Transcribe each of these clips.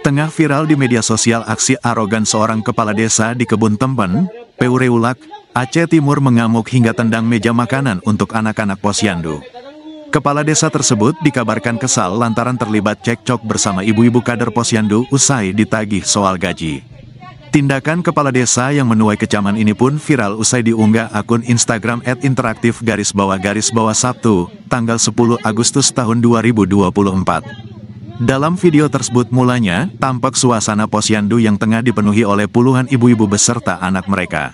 Tengah viral di media sosial aksi arogan seorang kepala desa di kebun Tempen, Peureulak, Aceh Timur mengamuk hingga tendang meja makanan untuk anak-anak posyandu. Kepala desa tersebut dikabarkan kesal lantaran terlibat cekcok bersama ibu-ibu kader posyandu usai ditagih soal gaji. Tindakan kepala desa yang menuai kecaman ini pun viral usai diunggah akun Instagram at interaktif garis bawah garis bawah Sabtu, tanggal 10 Agustus tahun 2024. Dalam video tersebut mulanya, tampak suasana posyandu yang tengah dipenuhi oleh puluhan ibu-ibu beserta anak mereka.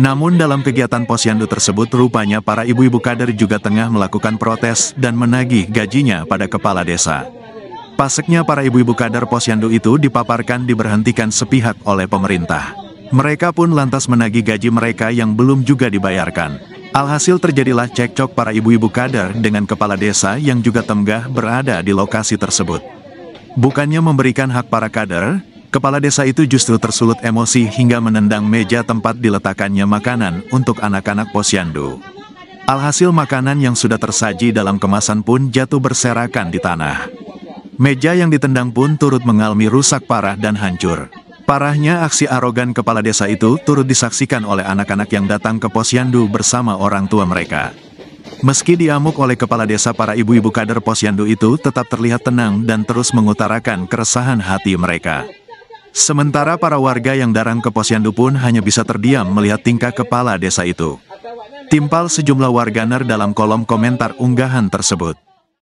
Namun dalam kegiatan posyandu tersebut rupanya para ibu-ibu kader juga tengah melakukan protes dan menagih gajinya pada kepala desa. Paseknya para ibu-ibu kader posyandu itu dipaparkan diberhentikan sepihak oleh pemerintah. Mereka pun lantas menagih gaji mereka yang belum juga dibayarkan. Alhasil terjadilah cekcok para ibu-ibu kader dengan kepala desa yang juga temgah berada di lokasi tersebut. Bukannya memberikan hak para kader, kepala desa itu justru tersulut emosi hingga menendang meja tempat diletakkannya makanan untuk anak-anak posyandu. Alhasil makanan yang sudah tersaji dalam kemasan pun jatuh berserakan di tanah. Meja yang ditendang pun turut mengalami rusak parah dan hancur. Parahnya aksi arogan kepala desa itu turut disaksikan oleh anak-anak yang datang ke posyandu bersama orang tua mereka. Meski diamuk oleh kepala desa para ibu-ibu kader posyandu itu tetap terlihat tenang dan terus mengutarakan keresahan hati mereka. Sementara para warga yang datang ke posyandu pun hanya bisa terdiam melihat tingkah kepala desa itu. Timpal sejumlah warganer dalam kolom komentar unggahan tersebut.